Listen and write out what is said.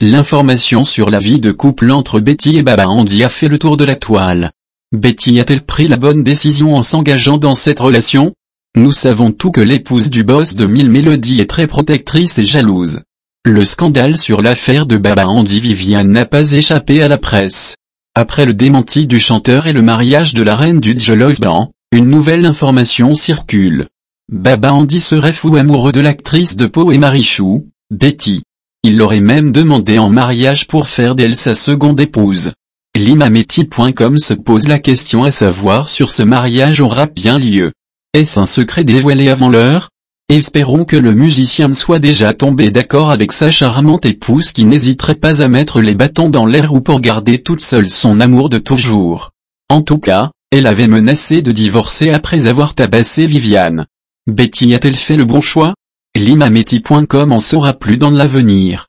L'information sur la vie de couple entre Betty et Baba Andy a fait le tour de la toile. Betty a-t-elle pris la bonne décision en s'engageant dans cette relation Nous savons tout que l'épouse du boss de Mille Mélodies est très protectrice et jalouse. Le scandale sur l'affaire de Baba Andy Vivian n'a pas échappé à la presse. Après le démenti du chanteur et le mariage de la reine du Band, une nouvelle information circule. Baba Andy serait fou amoureux de l'actrice de Poe et Marichou, Betty. Il l'aurait même demandé en mariage pour faire d'elle sa seconde épouse. Limameti.com se pose la question à savoir sur ce mariage aura bien lieu. Est-ce un secret dévoilé avant l'heure Espérons que le musicien soit déjà tombé d'accord avec sa charmante épouse qui n'hésiterait pas à mettre les bâtons dans l'air ou pour garder toute seule son amour de toujours. En tout cas, elle avait menacé de divorcer après avoir tabassé Viviane. Betty a-t-elle fait le bon choix L'imameti.com en saura plus dans l'avenir.